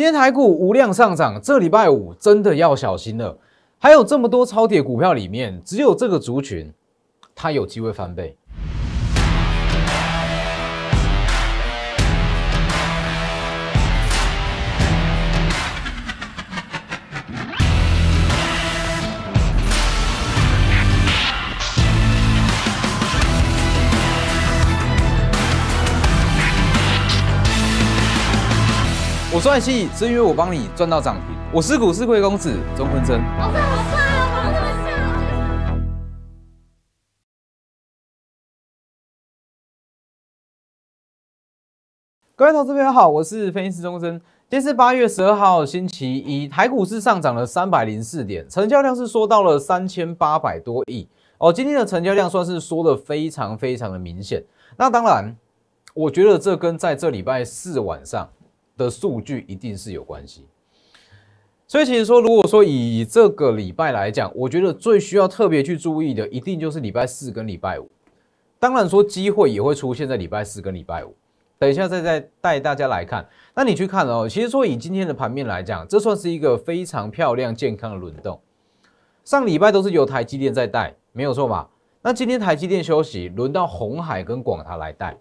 今天台股无量上涨，这礼拜五真的要小心了。还有这么多超铁股票里面，只有这个族群，它有机会翻倍。算戏是因为我帮你赚到涨停。我是股市贵公子钟坤生。好帅啊！我各位投资朋友好，我是分析师钟坤生。今天是八月十二号，星期一，台股市上涨了三百零四点，成交量是缩到了三千八百多亿哦。今天的成交量算是缩的非常非常的明显。那当然，我觉得这跟在这礼拜四晚上。的数据一定是有关系，所以其实说，如果说以这个礼拜来讲，我觉得最需要特别去注意的，一定就是礼拜四跟礼拜五。当然说，机会也会出现在礼拜四跟礼拜五。等一下再再带大家来看。那你去看哦，其实说以今天的盘面来讲，这算是一个非常漂亮健康的轮动。上礼拜都是由台积电在带，没有错吧？那今天台积电休息，轮到红海跟广达来带。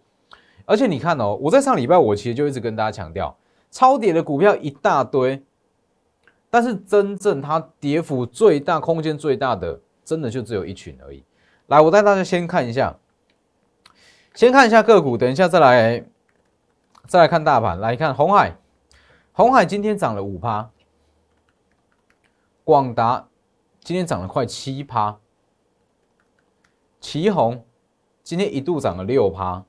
而且你看哦，我在上礼拜我其实就一直跟大家强调。超跌的股票一大堆，但是真正它跌幅最大、空间最大的，真的就只有一群而已。来，我带大家先看一下，先看一下个股，等一下再来再来看大盘。来看红海，红海今天涨了五趴，广达今天涨了快七趴，旗红今天一度涨了六趴，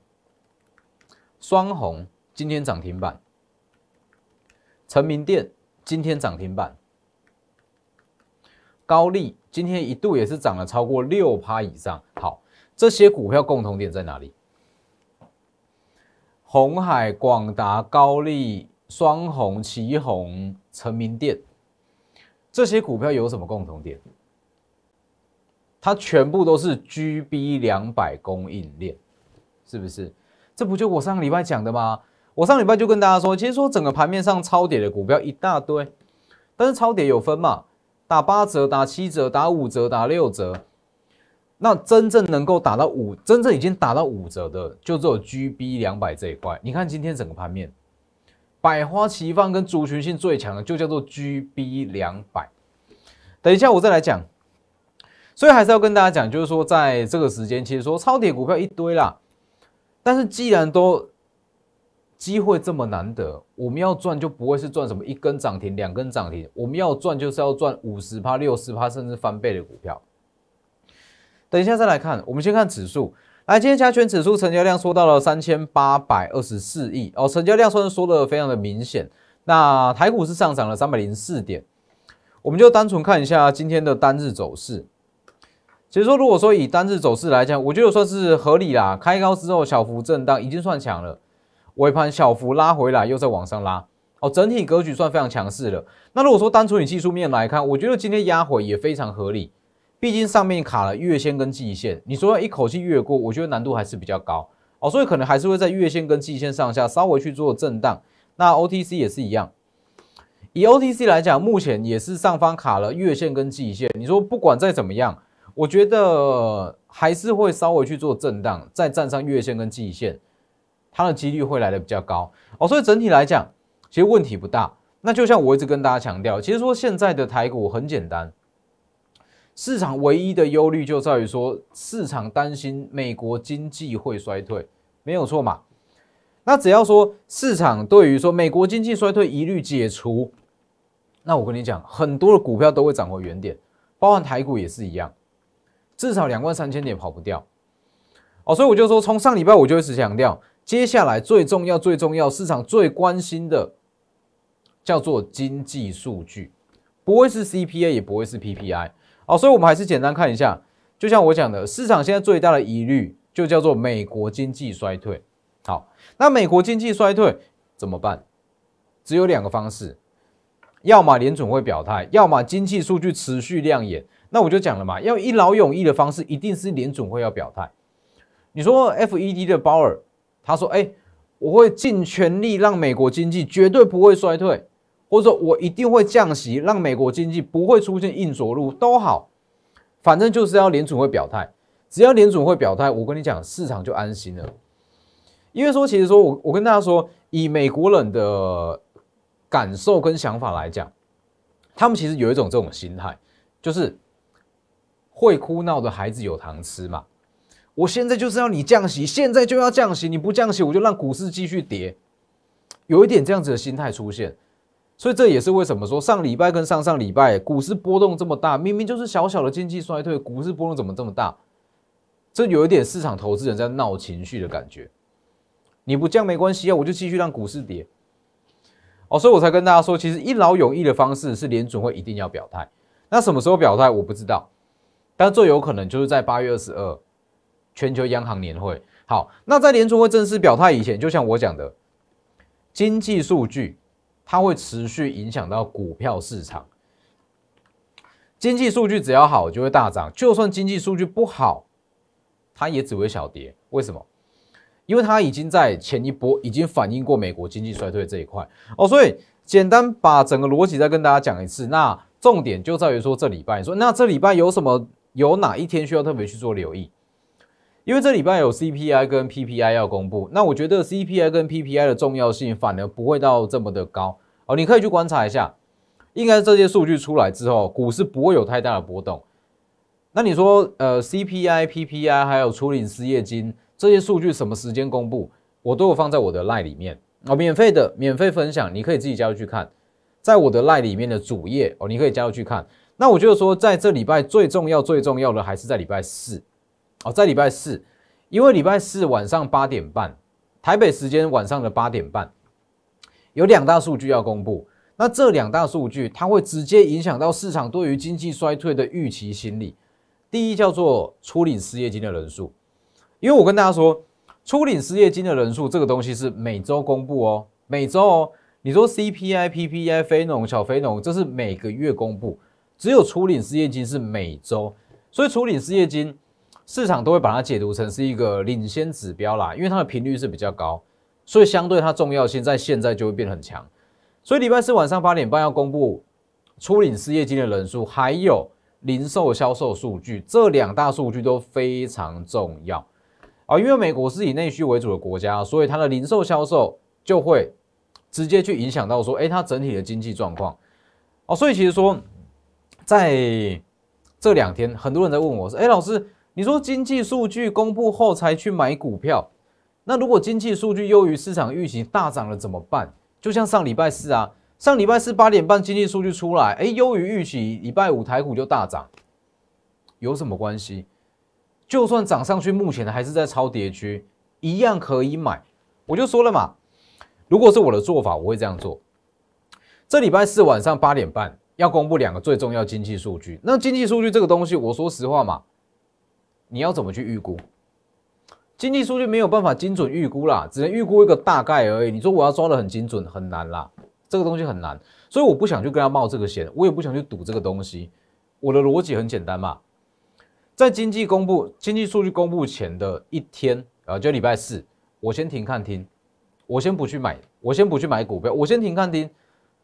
双红今天涨停板。成明店今天涨停板，高利今天一度也是涨了超过六趴以上。好，这些股票共同点在哪里？红海、广达、高利、双红、旗红、成明店，这些股票有什么共同点？它全部都是 GB 两百供应链，是不是？这不就我上个礼拜讲的吗？我上礼拜就跟大家说，其实说整个盘面上超跌的股票一大堆，但是超跌有分嘛，打八折、打七折、打五折、打六折，那真正能够打到五，真正已经打到五折的，就只有 GB 两百这一块。你看今天整个盘面百花齐放，跟族群性最强的就叫做 GB 两百。等一下我再来讲，所以还是要跟大家讲，就是说在这个时间，其实说超跌股票一堆啦，但是既然都机会这么难得，我们要赚就不会是赚什么一根涨停、两根涨停，我们要赚就是要赚五十%、趴、六十趴，甚至翻倍的股票。等一下再来看，我们先看指数。来，今天加权指数成交量缩到了三千八百二十四亿哦，成交量虽然缩的非常的明显，那台股是上涨了三百零四点，我们就单纯看一下今天的单日走势。其实说，如果说以单日走势来讲，我觉得算是合理啦。开高之后小幅震荡，已经算强了。尾盘小幅拉回来，又再往上拉，哦，整体格局算非常强势了。那如果说单纯以技术面来看，我觉得今天压回也非常合理，毕竟上面卡了月线跟季线，你说要一口气越过，我觉得难度还是比较高，哦，所以可能还是会在月线跟季线上下稍微去做震荡。那 OTC 也是一样，以 OTC 来讲，目前也是上方卡了月线跟季线，你说不管再怎么样，我觉得还是会稍微去做震荡，再站上月线跟季线。它的几率会来的比较高哦，所以整体来讲，其实问题不大。那就像我一直跟大家强调，其实说现在的台股很简单，市场唯一的忧虑就在于说市场担心美国经济会衰退，没有错嘛。那只要说市场对于说美国经济衰退疑虑解除，那我跟你讲，很多的股票都会涨回原点，包含台股也是一样，至少两万三千点跑不掉。哦，所以我就说，从上礼拜我就一直强调。接下来最重要、最重要，市场最关心的叫做经济数据，不会是 c p a 也不会是 PPI。好，所以我们还是简单看一下。就像我讲的，市场现在最大的疑虑就叫做美国经济衰退。好，那美国经济衰退怎么办？只有两个方式，要么联总会表态，要么经济数据持续亮眼。那我就讲了嘛，要一劳永逸的方式，一定是联总会要表态。你说 FED 的鲍尔。他说：“哎，我会尽全力让美国经济绝对不会衰退，或者我一定会降息，让美国经济不会出现硬着陆，都好，反正就是要联储会表态。只要联储会表态，我跟你讲，市场就安心了。因为说，其实说我我跟大家说，以美国人的感受跟想法来讲，他们其实有一种这种心态，就是会哭闹的孩子有糖吃嘛。”我现在就是要你降息，现在就要降息，你不降息，我就让股市继续跌，有一点这样子的心态出现，所以这也是为什么说上礼拜跟上上礼拜股市波动这么大，明明就是小小的经济衰退，股市波动怎么这么大？这有一点市场投资人在闹情绪的感觉，你不降没关系啊，我就继续让股市跌。哦，所以我才跟大家说，其实一劳永逸的方式是联准会一定要表态，那什么时候表态我不知道，但最有可能就是在八月二十二。全球央行年会，好，那在联储会正式表态以前，就像我讲的，经济数据它会持续影响到股票市场。经济数据只要好，就会大涨；就算经济数据不好，它也只会小跌。为什么？因为它已经在前一波已经反映过美国经济衰退这一块哦。所以，简单把整个逻辑再跟大家讲一次。那重点就在于说，这礼拜说，那这礼拜有什么？有哪一天需要特别去做留意？因为这礼拜有 CPI 跟 PPI 要公布，那我觉得 CPI 跟 PPI 的重要性反而不会到这么的高哦。你可以去观察一下，应该这些数据出来之后，股市不会有太大的波动。那你说，呃，CPI、PPI 还有初领失业金这些数据什么时间公布？我都有放在我的赖里面哦，免费的，免费分享，你可以自己加入去看，在我的赖里面的主页哦，你可以加入去看。那我就是说，在这礼拜最重要、最重要的还是在礼拜四。哦，在礼拜四，因为礼拜四晚上八点半，台北时间晚上的八点半，有两大数据要公布。那这两大数据，它会直接影响到市场对于经济衰退的预期心理。第一叫做初领失业金的人数，因为我跟大家说，初领失业金的人数这个东西是每周公布哦，每周哦。你说 C P I P P I 非农小非农，这是每个月公布，只有初领失业金是每周，所以初领失业金。市场都会把它解读成是一个领先指标啦，因为它的频率是比较高，所以相对它重要性在现在就会变得很强。所以礼拜四晚上八点半要公布初领失业金的人数，还有零售销售数据，这两大数据都非常重要啊。因为美国是以内需为主的国家，所以它的零售销售就会直接去影响到说，诶，它整体的经济状况哦。所以其实说在这两天，很多人在问我说，诶，老师。你说经济数据公布后才去买股票，那如果经济数据优于市场预期大涨了怎么办？就像上礼拜四啊，上礼拜四八点半经济数据出来，哎，优于预期，礼拜五台股就大涨，有什么关系？就算涨上去，目前还是在超跌区，一样可以买。我就说了嘛，如果是我的做法，我会这样做。这礼拜四晚上八点半要公布两个最重要经济数据，那经济数据这个东西，我说实话嘛。你要怎么去预估？经济数据没有办法精准预估啦，只能预估一个大概而已。你说我要抓的很精准，很难啦，这个东西很难，所以我不想去跟他冒这个险，我也不想去赌这个东西。我的逻辑很简单嘛，在经济公布、经济数据公布前的一天啊，就礼拜四，我先停看听，我先不去买，我先不去买股票，我先停看听，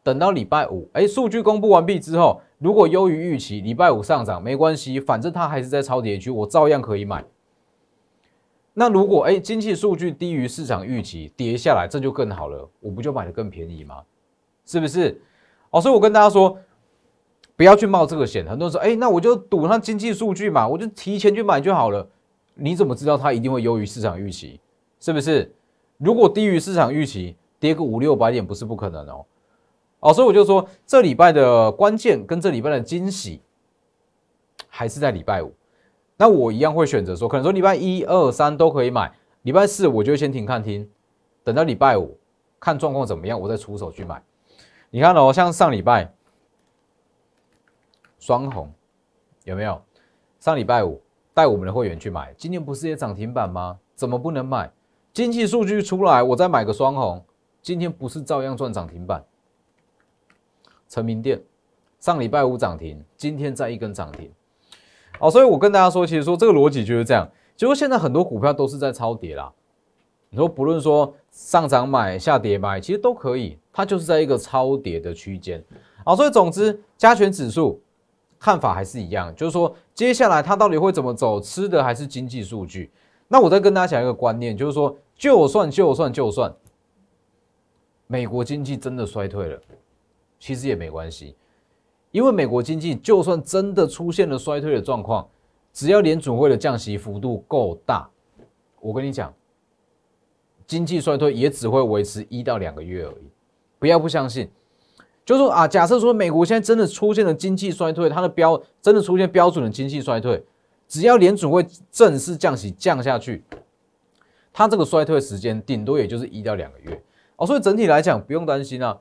等到礼拜五，哎，数据公布完毕之后。如果优于预期，礼拜五上涨没关系，反正它还是在超跌区，我照样可以买。那如果哎经济数据低于市场预期跌下来，这就更好了，我不就买的更便宜吗？是不是？哦，所以我跟大家说，不要去冒这个险。很多人说，哎，那我就赌它经济数据嘛，我就提前去买就好了。你怎么知道它一定会优于市场预期？是不是？如果低于市场预期，跌个五六百点不是不可能哦。哦，所以我就说，这礼拜的关键跟这礼拜的惊喜，还是在礼拜五。那我一样会选择说，可能说礼拜一、二、三都可以买，礼拜四我就先停看停，等到礼拜五看状况怎么样，我再出手去买。你看哦，像上礼拜双红有没有？上礼拜五带我们的会员去买，今天不是也涨停板吗？怎么不能买？经济数据出来，我再买个双红，今天不是照样赚涨停板？成名店上礼拜五涨停，今天再一根涨停，好，所以我跟大家说，其实说这个逻辑就是这样，就是现在很多股票都是在超跌啦。你说不论说上涨买、下跌买，其实都可以，它就是在一个超跌的区间。好，所以总之，加权指数看法还是一样，就是说接下来它到底会怎么走，吃的还是经济数据。那我再跟大家讲一个观念，就是说，就算就算就算美国经济真的衰退了。其实也没关系，因为美国经济就算真的出现了衰退的状况，只要联储会的降息幅度够大，我跟你讲，经济衰退也只会维持一到两个月而已。不要不相信，就说啊，假设说美国现在真的出现了经济衰退，它的标真的出现标准的经济衰退，只要联储会正式降息降下去，它这个衰退时间顶多也就是一到两个月哦。所以整体来讲，不用担心啊。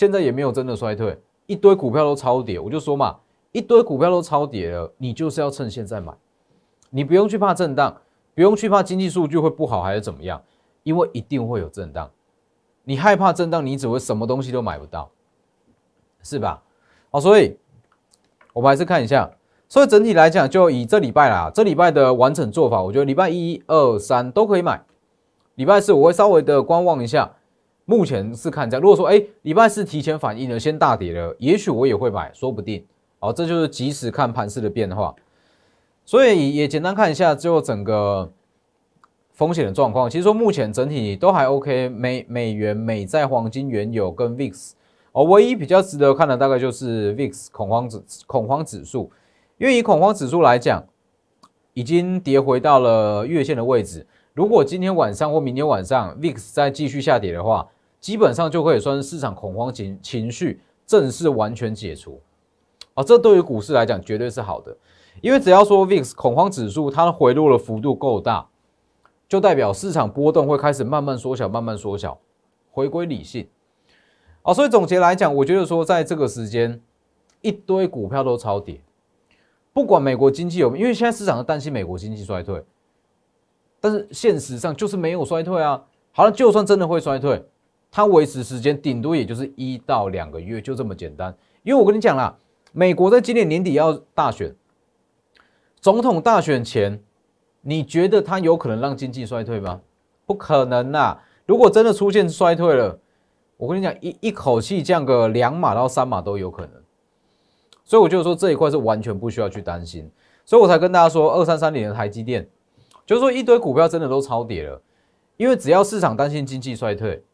现在也没有真的衰退，一堆股票都超跌，我就说嘛，一堆股票都超跌了，你就是要趁现在买，你不用去怕震荡，不用去怕经济数据会不好还是怎么样，因为一定会有震荡，你害怕震荡，你只会什么东西都买不到，是吧？好，所以我们还是看一下，所以整体来讲，就以这礼拜啦，这礼拜的完整做法，我觉得礼拜一、二、三都可以买，礼拜四我会稍微的观望一下。目前是看涨。如果说哎礼拜四提前反应了，先大跌了，也许我也会买，说不定。哦，这就是及时看盘势的变化。所以也简单看一下，就整个风险的状况。其实说目前整体都还 OK。美美元、美债、黄金、原油跟 VIX 哦，唯一比较值得看的大概就是 VIX 恐慌指恐慌指数，因为以恐慌指数来讲，已经跌回到了月线的位置。如果今天晚上或明天晚上 VIX 再继续下跌的话，基本上就可以算是市场恐慌情情绪正式完全解除，啊，这对于股市来讲绝对是好的，因为只要说 VIX 恐慌指数它的回落的幅度够大，就代表市场波动会开始慢慢缩小，慢慢缩小，回归理性，啊，所以总结来讲，我觉得说在这个时间，一堆股票都超跌，不管美国经济有，因为现在市场都担心美国经济衰退，但是现实上就是没有衰退啊，好了，就算真的会衰退。它维持时间顶多也就是一到两个月，就这么简单。因为我跟你讲啦，美国在今年年底要大选，总统大选前，你觉得它有可能让经济衰退吗？不可能啦！如果真的出现衰退了，我跟你讲，一一口气降个两码到三码都有可能。所以我就说这一块是完全不需要去担心。所以我才跟大家说，二三三年的台积电，就是说一堆股票真的都超跌了，因为只要市场担心经济衰退。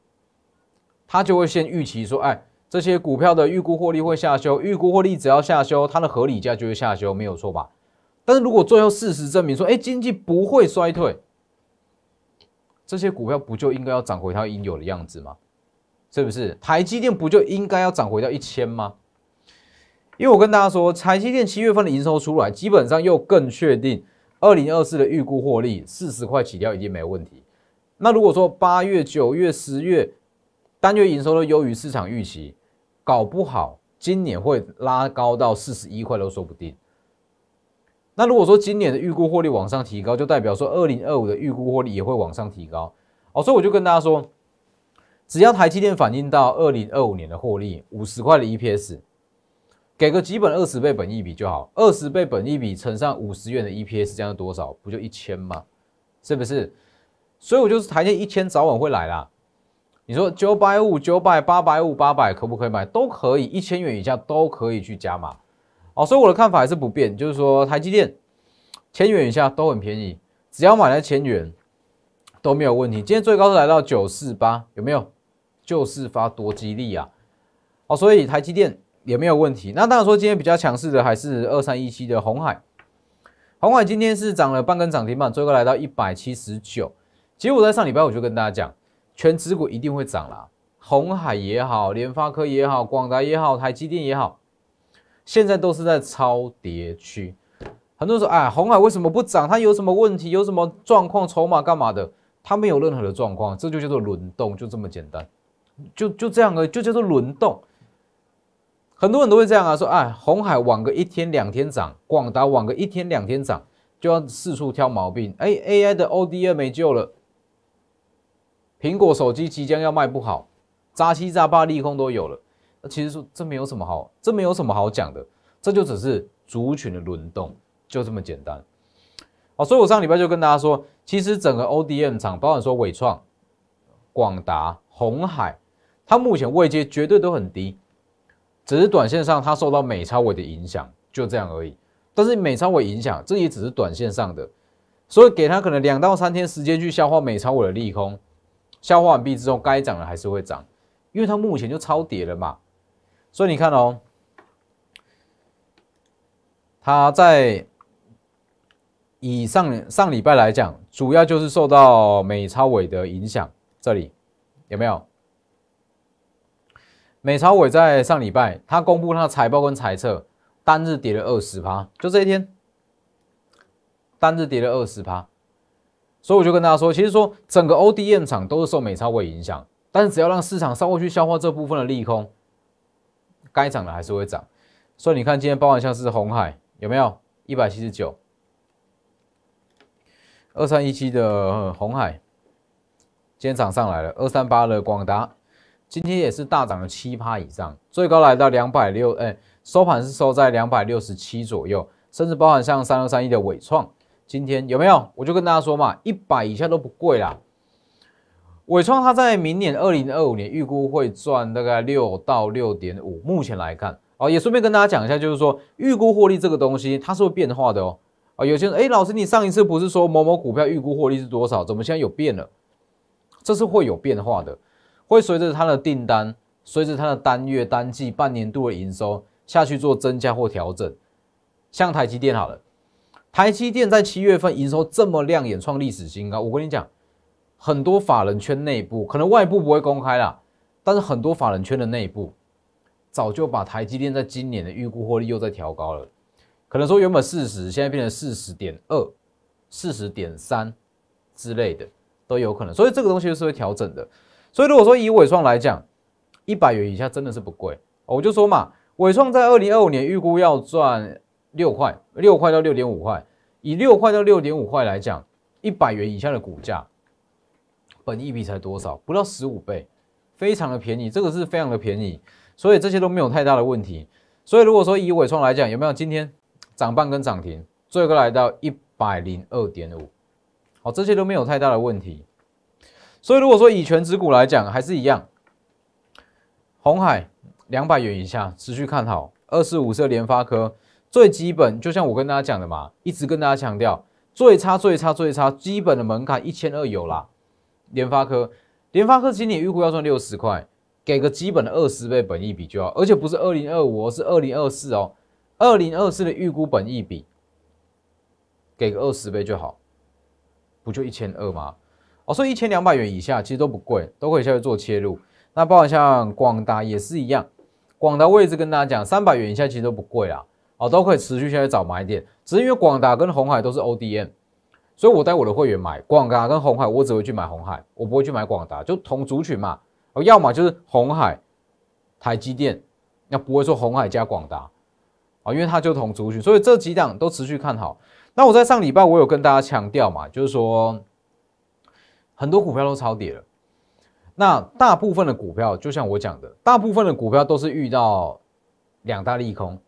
他就会先预期说：“哎，这些股票的预估获利会下修，预估获利只要下修，它的合理价就会下修，没有错吧？”但是如果最后事实证明说：“哎，经济不会衰退，这些股票不就应该要涨回它应有的样子吗？”是不是？台积电不就应该要涨回到一千吗？因为我跟大家说，台积电七月份的营收出来，基本上又更确定，二零二四的预估获利四十块起跳已经没有问题。那如果说八月、九月、十月，单月营收都优于市场预期，搞不好今年会拉高到四十一块都说不定。那如果说今年的预估获利往上提高，就代表说二零二五的预估获利也会往上提高。哦，所以我就跟大家说，只要台积电反映到二零二五年的获利五十块的 EPS，给个基本二十倍本益比就好，二十倍本益比乘上五十元的 EPS，加到多少？不就一千吗？是不是？所以我就是台积一千早晚会来啦。你说九百五、九百、八百五、八百，可不可以买？都可以，一千元以下都可以去加码。哦，所以我的看法还是不变，就是说台积电千元以下都很便宜，只要买了千元都没有问题。今天最高是来到九四八，有没有？就是发多激励啊。哦，所以台积电也没有问题。那当然说，今天比较强势的还是二三一七的红海。红海今天是涨了半根涨停板，最高来到一百七十九。其实我在上礼拜我就跟大家讲。全指股一定会涨啦。红海也好，联发科也好，广达也好，台积电也好，现在都是在超跌区。很多人说，哎，红海为什么不涨？它有什么问题？有什么状况？筹码干嘛的？它没有任何的状况，这就叫做轮动，就这么简单，就就这样的，就叫做轮动。很多人都会这样啊，说，哎，红海往个一天两天涨，广达往个一天两天涨，就要四处挑毛病。哎，AI 的 ODR 没救了。苹果手机即将要卖不好，杂七杂八利空都有了。其实说这没有什么好，这没有什么好讲的，这就只是族群的轮动，就这么简单。好，所以我上礼拜就跟大家说，其实整个 O D M 厂，包括说伟创、广达、红海，它目前位阶绝对都很低，只是短线上它受到美超伟的影响，就这样而已。但是美超伟影响，这也只是短线上的，所以给它可能两到三天时间去消化美超伟的利空。消化完毕之后，该涨的还是会涨，因为它目前就超跌了嘛。所以你看哦，它在以上上礼拜来讲，主要就是受到美超伟的影响。这里有没有？美超伟在上礼拜，他公布他的财报跟财测，单日跌了二十趴，就这一天，单日跌了二十趴。所以我就跟大家说，其实说整个 O D m 厂都是受美超股影响，但是只要让市场稍微去消化这部分的利空，该涨的还是会涨。所以你看今天包含像是红海有没有一百七十九二三一七的红海，今天涨上来了。二三八的广达今天也是大涨了七趴以上，最高来到两百六，哎，收盘是收在两百六十七左右，甚至包含像三二三一的伟创。今天有没有？我就跟大家说嘛，一百以下都不贵啦。伟创它在明年二零二五年预估会赚大概六到六点五。目前来看，哦，也顺便跟大家讲一下，就是说预估获利这个东西它是会变化的哦。啊，有些人哎，老师你上一次不是说某某股票预估获利是多少？怎么现在有变了？这是会有变化的，会随着它的订单，随着它的单月、单季、半年度的营收下去做增加或调整。像台积电好了。台积电在七月份营收这么亮眼，创历史新高。我跟你讲，很多法人圈内部可能外部不会公开啦，但是很多法人圈的内部早就把台积电在今年的预估获利又在调高了，可能说原本四十，现在变成四十点二、四十点三之类的都有可能。所以这个东西是会调整的。所以如果说以伟创来讲，一百元以下真的是不贵。我就说嘛，伟创在二零二五年预估要赚。六块，六块到六点五块，以六块到六点五块来讲，一百元以下的股价，本一比才多少？不到十五倍，非常的便宜，这个是非常的便宜，所以这些都没有太大的问题。所以如果说以尾创来讲，有没有今天涨半跟涨停，最后个来到一百零二点五，好，这些都没有太大的问题。所以如果说以全指股来讲，还是一样，红海两百元以下持续看好，二十五色联发科。最基本就像我跟大家讲的嘛，一直跟大家强调最差最差最差，基本的门槛一千二有啦。联发科，联发科今年预估要赚六十块，给个基本的二十倍本益比就好，而且不是二零二五是二零二四哦，二零二四的预估本益比，给个二十倍就好，不就一千二吗？哦，所以一千两百元以下其实都不贵，都可以下去做切入。那包括像广达也是一样，广达位置跟大家讲三百元以下其实都不贵啦。哦，都可以持续下去找买点，只是因为广达跟红海都是 ODM，所以我带我的会员买广达跟红海，我只会去买红海，我不会去买广达，就同族群嘛。哦，要么就是红海、台积电，那不会说红海加广达，啊，因为它就同族群，所以这几档都持续看好。那我在上礼拜我有跟大家强调嘛，就是说很多股票都超跌了，那大部分的股票，就像我讲的，大部分的股票都是遇到两大利空。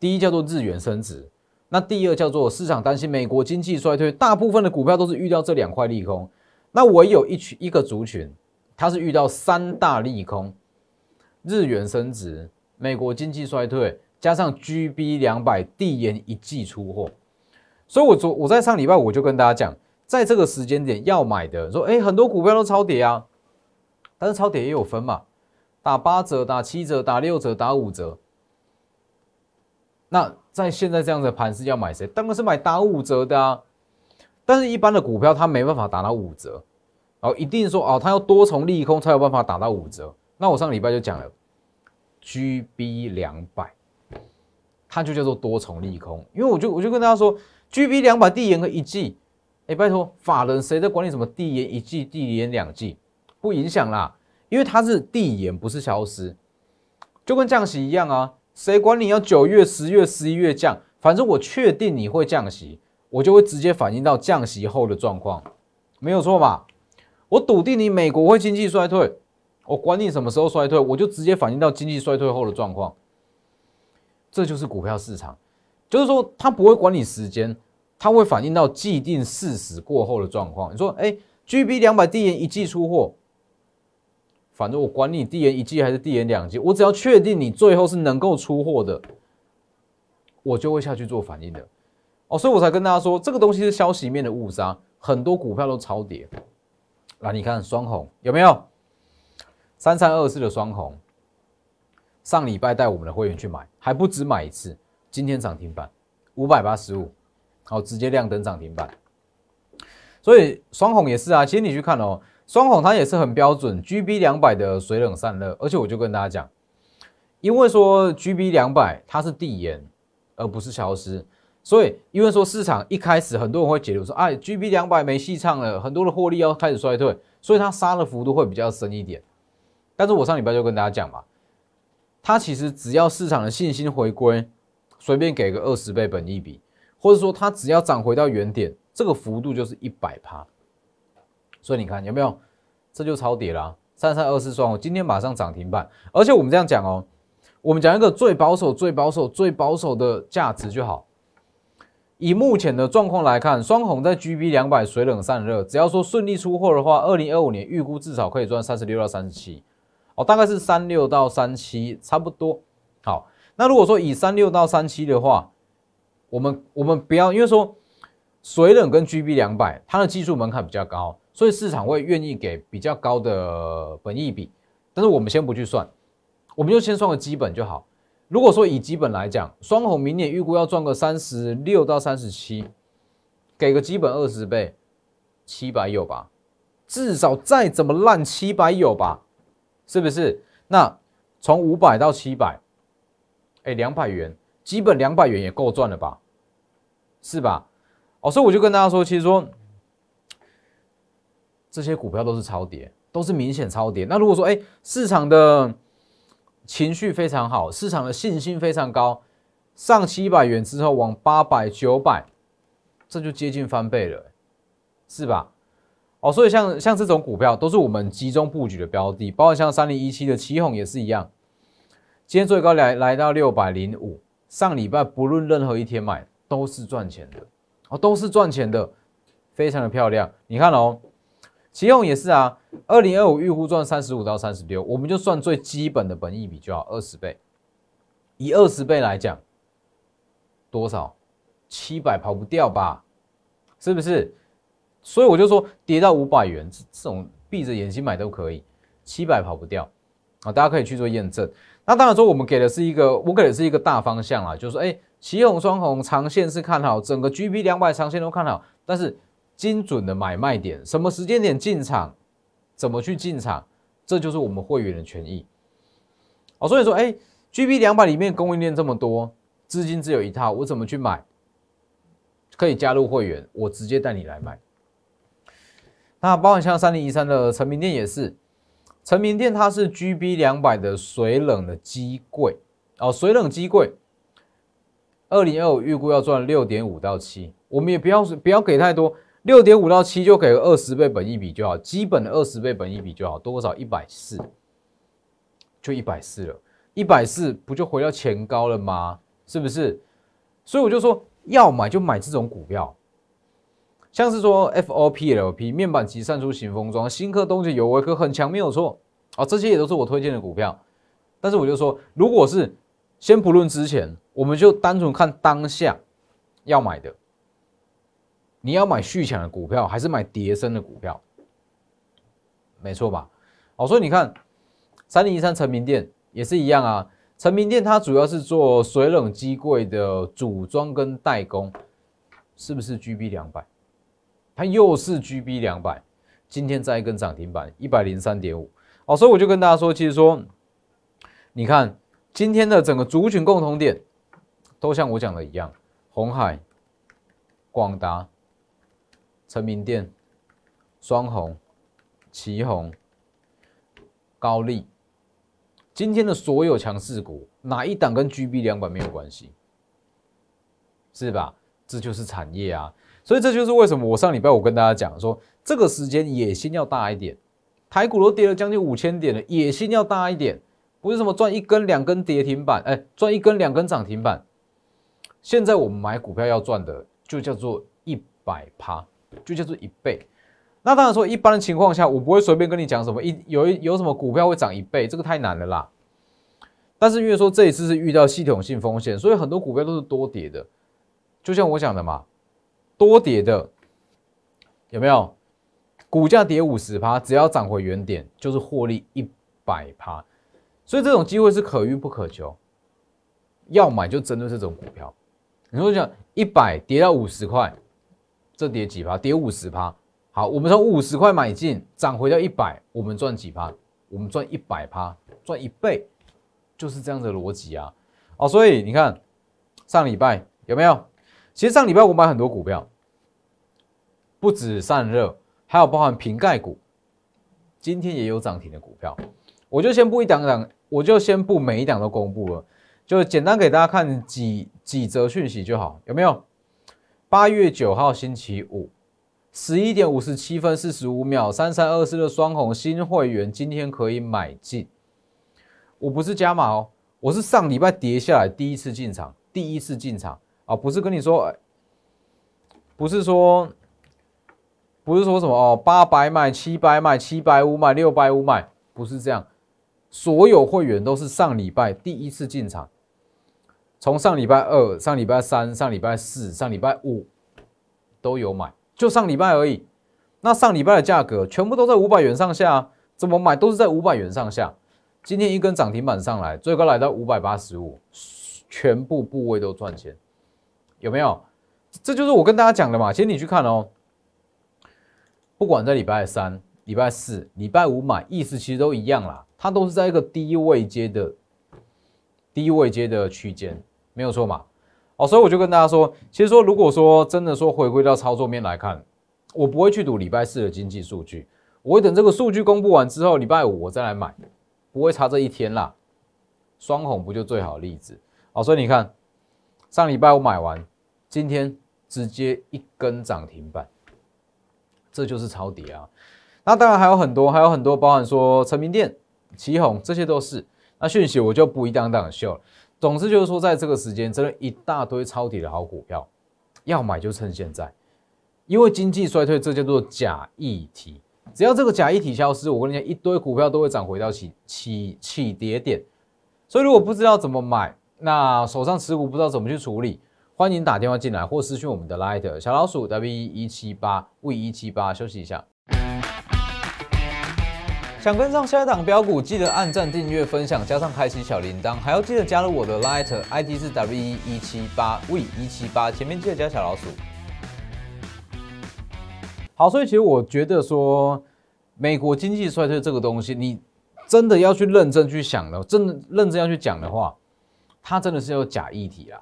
第一叫做日元升值，那第二叫做市场担心美国经济衰退，大部分的股票都是遇到这两块利空，那唯有一群一个族群，它是遇到三大利空：日元升值、美国经济衰退，加上 G B 两百地延一季出货。所以，我昨我在上礼拜我就跟大家讲，在这个时间点要买的，说诶很多股票都超跌啊，但是超跌也有分嘛，打八折、打七折、打六折、打五折。那在现在这样的盘是，要买谁？当然是买打五折的啊。但是一般的股票它没办法打到五折，哦，一定说哦，它要多重利空才有办法打到五折。那我上礼拜就讲了，GB 两百，它就叫做多重利空，因为我就我就跟大家说，GB 两百地延和一季，哎，拜托，法人谁在管你什么地延一季、地延两季？不影响啦，因为它是地延，不是消失，就跟降息一样啊。谁管你要九月、十月、十一月降？反正我确定你会降息，我就会直接反映到降息后的状况，没有错吧？我笃定你美国会经济衰退，我管你什么时候衰退，我就直接反映到经济衰退后的状况。这就是股票市场，就是说它不会管你时间，它会反映到既定事实过后的状况。你说，哎，G B 两百亿元一季出货。反正我管你递延一季还是递延两季，我只要确定你最后是能够出货的，我就会下去做反应的。哦，所以我才跟大家说，这个东西是消息面的误杀，很多股票都超跌。来，你看双红有没有？三三二四的双红，上礼拜带我们的会员去买，还不止买一次。今天涨停板五百八十五，好，直接亮灯涨停板。所以双红也是啊，其实你去看哦。双孔它也是很标准，GB 两百的水冷散热，而且我就跟大家讲，因为说 GB 两百它是递延，而不是消失，所以因为说市场一开始很多人会解读说，哎，GB 两百没戏唱了，很多的获利要开始衰退，所以它杀的幅度会比较深一点。但是我上礼拜就跟大家讲嘛，它其实只要市场的信心回归，随便给个二十倍本益比，或者说它只要涨回到原点，这个幅度就是一百趴。所以你看有没有，这就超跌了，三三二四双，我今天马上涨停板。而且我们这样讲哦，我们讲一个最保守、最保守、最保守的价值就好。以目前的状况来看，双红在 GB 两百水冷散热，只要说顺利出货的话，二零二五年预估至少可以赚三十六到三十七，哦，大概是三六到三七，差不多。好，那如果说以三六到三七的话，我们我们不要因为说水冷跟 GB 两百，它的技术门槛比较高。所以市场会愿意给比较高的本益比，但是我们先不去算，我们就先算个基本就好。如果说以基本来讲，双红明年预估要赚个三十六到三十七，给个基本二十倍，七百有吧？至少再怎么烂七百有吧？是不是？那从五百到七百，哎，两百元基本两百元也够赚了吧？是吧？哦，所以我就跟大家说，其实说。这些股票都是超跌，都是明显超跌。那如果说，哎，市场的情绪非常好，市场的信心非常高，上七百元之后往八百、九百，这就接近翻倍了，是吧？哦，所以像像这种股票都是我们集中布局的标的，包括像三零一七的起哄也是一样。今天最高来来到六百零五，上礼拜不论任何一天买都是赚钱的，哦，都是赚钱的，非常的漂亮。你看哦。旗宏也是啊，二零二五预估赚三十五到三十六，我们就算最基本的本益比就好二十倍，以二十倍来讲，多少七百跑不掉吧？是不是？所以我就说跌到五百元，这这种闭着眼睛买都可以，七百跑不掉啊！大家可以去做验证。那当然说，我们给的是一个，我给的是一个大方向啦，就是说，哎，旗宏双红长线是看好，整个 GP 两百长线都看好，但是。精准的买卖点，什么时间点进场，怎么去进场，这就是我们会员的权益。哦，所以说，哎，G B 两百里面供应链这么多，资金只有一套，我怎么去买？可以加入会员，我直接带你来买。那包括像三零一三的成名店也是，成明店它是 G B 两百的水冷的机柜哦，水冷机柜，二零二五预估要赚六点五到七，我们也不要不要给太多。六点五到七就给二十倍本一比就好，基本的二十倍本一比就好，多少一百四，就一百四了，一百四不就回到前高了吗？是不是？所以我就说要买就买这种股票，像是说 FOPLP 面板集散出型封装，新科东西有，可很强，没有错啊，这些也都是我推荐的股票。但是我就说，如果是先不论之前，我们就单纯看当下要买的。你要买续强的股票还是买跌升的股票？没错吧？哦，所以你看，三零一三成名店也是一样啊。成名店它主要是做水冷机柜的组装跟代工，是不是？G B 两百，它又是 G B 两百，今天再一根涨停板，一百零三点五。哦，所以我就跟大家说，其实说，你看今天的整个族群共同点，都像我讲的一样，红海、广达。成明电、双红、旗红、高丽，今天的所有强势股，哪一档跟 G B 两百没有关系？是吧？这就是产业啊！所以这就是为什么我上礼拜我跟大家讲说，这个时间野心要大一点。台股都跌了将近五千点了，野心要大一点，不是什么赚一根两根跌停板，哎，赚一根两根涨停板。现在我们买股票要赚的，就叫做一百趴。就叫做一倍。那当然说，一般情况下，我不会随便跟你讲什么一有一有什么股票会涨一倍，这个太难了啦。但是因为说这一次是遇到系统性风险，所以很多股票都是多跌的。就像我讲的嘛，多跌的有没有？股价跌五十趴，只要涨回原点，就是获利一百趴。所以这种机会是可遇不可求，要买就针对这种股票。你说讲一百跌到五十块。这跌几趴？跌五十趴。好，我们从五十块买进，涨回到一百，我们赚几趴？我们赚一百趴，赚一倍，就是这样的逻辑啊。哦，所以你看，上礼拜有没有？其实上礼拜我买很多股票，不止散热，还有包含瓶盖股，今天也有涨停的股票。我就先不一档档，我就先不每一档都公布了，就简单给大家看几几则讯息就好，有没有？八月九号星期五，十一点五十七分四十五秒，三三二四的双红新会员今天可以买进。我不是加码哦，我是上礼拜跌下来第一次进场，第一次进场啊，不是跟你说，不是说，不是说什么哦，八百买七百买七百五买六百五买，不是这样，所有会员都是上礼拜第一次进场。从上礼拜二、上礼拜三、上礼拜四、上礼拜五都有买，就上礼拜而已。那上礼拜的价格全部都在五百元上下，怎么买都是在五百元上下。今天一根涨停板上来，最高来到五百八十五，全部部位都赚钱，有没有？这就是我跟大家讲的嘛。其实你去看哦，不管在礼拜三、礼拜四、礼拜五买，意思其实都一样啦，它都是在一个低位阶的低位阶的区间。没有错嘛，好，所以我就跟大家说，其实说如果说真的说回归到操作面来看，我不会去赌礼拜四的经济数据，我会等这个数据公布完之后，礼拜五我再来买，不会差这一天啦。双红不就最好的例子？好，所以你看，上礼拜我买完，今天直接一根涨停板，这就是抄底啊。那当然还有很多，还有很多，包含说成名店、旗红，这些都是。那讯息我就不一当档秀了。总之就是说，在这个时间，真的一大堆抄底的好股票，要买就趁现在，因为经济衰退，这叫做假议题。只要这个假议题消失，我跟你讲，一堆股票都会涨回到起起起跌点。所以如果不知道怎么买，那手上持股不知道怎么去处理，欢迎打电话进来或私讯我们的拉拉小老鼠 w 一七八 v 一七八休息一下。想跟上下一档标股，记得按赞、订阅、分享，加上开启小铃铛，还要记得加入我的 Lite ID 是 W 一七八 V 一七八，前面记得加小老鼠。好，所以其实我觉得说美国经济衰退这个东西，你真的要去认真去想了，真的认真要去讲的话，它真的是有假议题啊。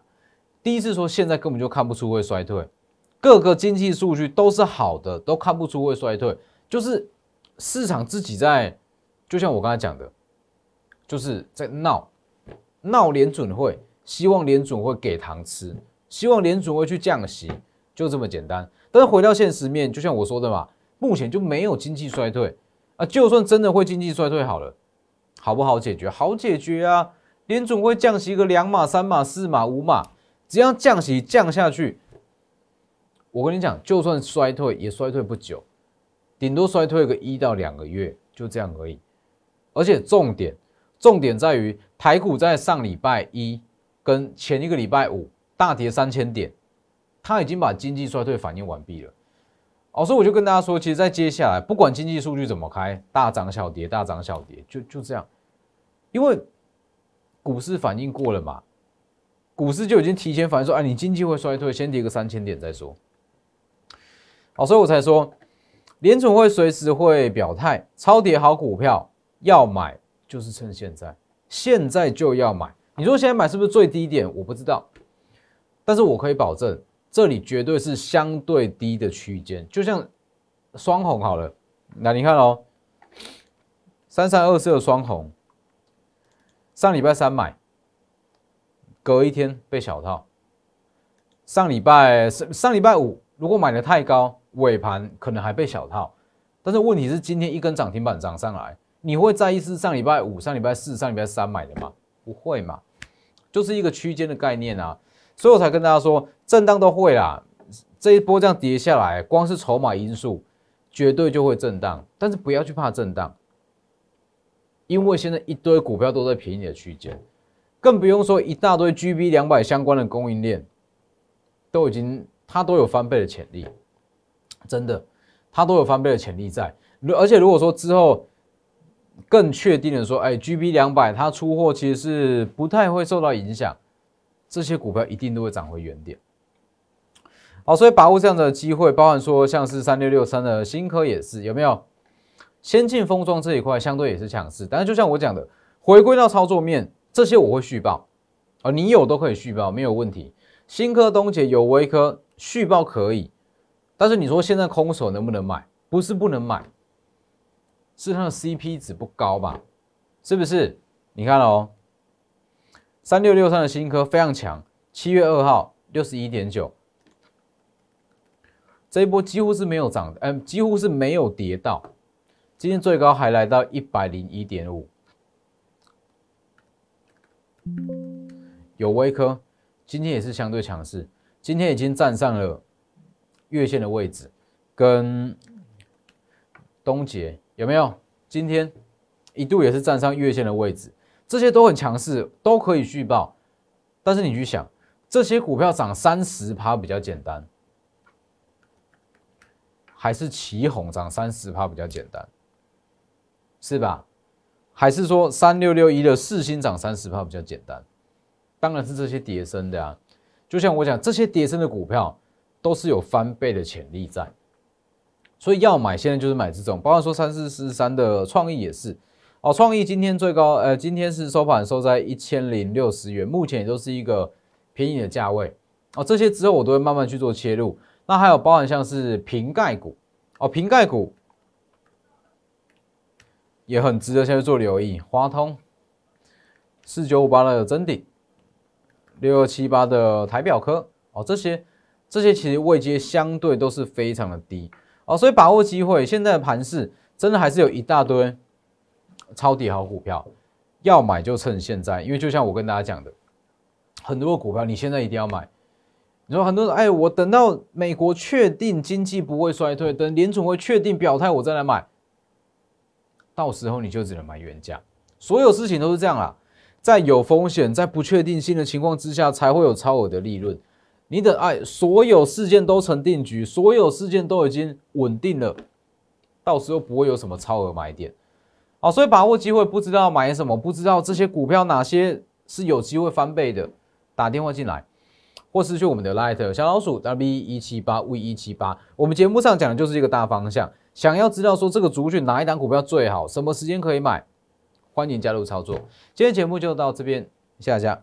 第一次说现在根本就看不出会衰退，各个经济数据都是好的，都看不出会衰退，就是。市场自己在，就像我刚才讲的，就是在闹，闹联准会，希望联准会给糖吃，希望联准会去降息，就这么简单。但是回到现实面，就像我说的嘛，目前就没有经济衰退啊。就算真的会经济衰退，好了，好不好解决？好解决啊，联准会降息个两码、三码、四码、五码，只要降息降下去，我跟你讲，就算衰退也衰退不久。顶多衰退个一到两个月，就这样而已。而且重点，重点在于台股在上礼拜一跟前一个礼拜五大跌三千点，它已经把经济衰退反应完毕了。哦，所以我就跟大家说，其实，在接下来不管经济数据怎么开，大涨小跌，大涨小跌，就就这样，因为股市反应过了嘛，股市就已经提前反应说，哎，你经济会衰退，先跌个三千点再说。好，所以我才说。联储会随时会表态，超跌好股票要买就是趁现在，现在就要买。你说现在买是不是最低点？我不知道，但是我可以保证，这里绝对是相对低的区间。就像双红好了，那你看哦，三三二四的双红，上礼拜三买，隔一天被小套。上礼拜上上礼拜五，如果买的太高。尾盘可能还被小套，但是问题是今天一根涨停板涨上来，你会在意是上礼拜五、上礼拜四、上礼拜三买的吗？不会嘛，就是一个区间的概念啊，所以我才跟大家说，震荡都会啦。这一波这样跌下来，光是筹码因素，绝对就会震荡，但是不要去怕震荡，因为现在一堆股票都在便宜的区间，更不用说一大堆 GB 两百相关的供应链，都已经它都有翻倍的潜力。真的，它都有翻倍的潜力在。而且如果说之后更确定的说，哎，G b 两百，它出货其实是不太会受到影响，这些股票一定都会涨回原点。好，所以把握这样的机会，包含说像是三六六三的新科也是有没有？先进封装这一块相对也是强势，但是就像我讲的，回归到操作面，这些我会续报，啊，你有都可以续报，没有问题。新科东杰有微科续报可以。但是你说现在空手能不能买？不是不能买，是它的 CP 值不高吧？是不是？你看哦，三六六三的新科非常强，七月二号六十一点九，这一波几乎是没有涨，嗯，几乎是没有跌到，今天最高还来到一百零一点五，有微科今天也是相对强势，今天已经站上了。月线的位置跟东杰有没有？今天一度也是站上月线的位置，这些都很强势，都可以续报。但是你去想，这些股票涨三十趴比较简单，还是起红涨三十趴比较简单，是吧？还是说三六六一的四星涨三十趴比较简单？当然是这些叠升的呀。就像我讲，这些叠升的股票。都是有翻倍的潜力在，所以要买现在就是买这种，包含说三四四三的创意也是，哦，创意今天最高，呃，今天是收盘收在一千零六十元，目前也都是一个便宜的价位，哦，这些之后我都会慢慢去做切入，那还有包含像是瓶盖股，哦，瓶盖股也很值得现在做留意，华通四九五八的真顶，六二七八的台表科，哦，这些。这些其实位阶相对都是非常的低哦，所以把握机会，现在的盘市真的还是有一大堆超底好股票，要买就趁现在，因为就像我跟大家讲的，很多股票你现在一定要买。你说很多人哎，我等到美国确定经济不会衰退，等联储会确定表态我再来买，到时候你就只能买原价。所有事情都是这样啦，在有风险、在不确定性的情况之下，才会有超额的利润。你的爱，所有事件都成定局，所有事件都已经稳定了，到时候不会有什么超额买点。好，所以把握机会，不知道买什么，不知道这些股票哪些是有机会翻倍的，打电话进来，或是去我们的 light 小老鼠 W 一七八 V 一七八。我们节目上讲的就是一个大方向，想要知道说这个族群哪一档股票最好，什么时间可以买，欢迎加入操作。今天节目就到这边，下家。